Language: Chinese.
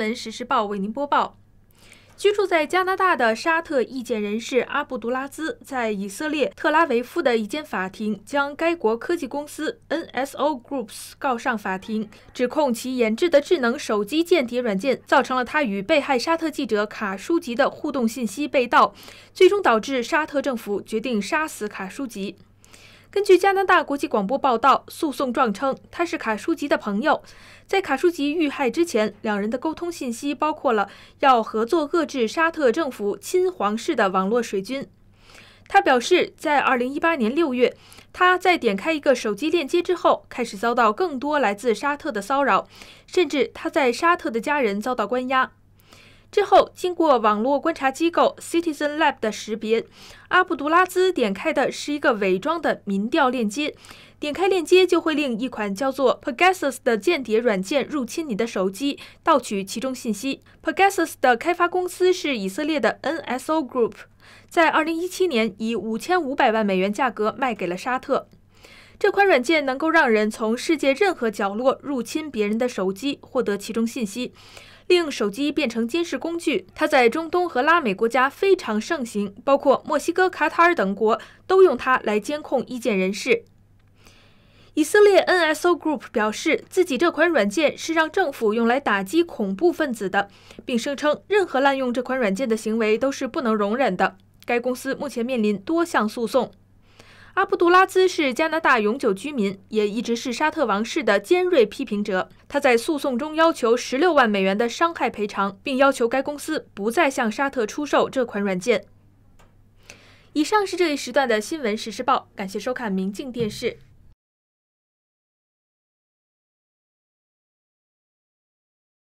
《文实实报》为您播报：居住在加拿大的沙特意见人士阿布杜拉兹在以色列特拉维夫的一间法庭将该国科技公司 NSO Groups 告上法庭，指控其研制的智能手机间谍软件造成了他与被害沙特记者卡舒吉的互动信息被盗，最终导致沙特政府决定杀死卡舒吉。根据加拿大国际广播报道，诉讼状称他是卡舒吉的朋友，在卡舒吉遇害之前，两人的沟通信息包括了要合作遏制沙特政府亲皇室的网络水军。他表示，在2018年6月，他在点开一个手机链接之后，开始遭到更多来自沙特的骚扰，甚至他在沙特的家人遭到关押。之后，经过网络观察机构 Citizen Lab 的识别，阿卜杜拉兹点开的是一个伪装的民调链接。点开链接就会令一款叫做 Pegasus 的间谍软件入侵你的手机，盗取其中信息。Pegasus 的开发公司是以色列的 NSO Group，在2017年以5500万美元价格卖给了沙特。这款软件能够让人从世界任何角落入侵别人的手机，获得其中信息，令手机变成监视工具。它在中东和拉美国家非常盛行，包括墨西哥、卡塔尔等国都用它来监控意见人士。以色列 NSO Group 表示，自己这款软件是让政府用来打击恐怖分子的，并声称任何滥用这款软件的行为都是不能容忍的。该公司目前面临多项诉讼。阿卜杜拉兹是加拿大永久居民，也一直是沙特王室的尖锐批评者。他在诉讼中要求16万美元的伤害赔偿，并要求该公司不再向沙特出售这款软件。以上是这一时段的新闻实时报，感谢收看《明镜电视》。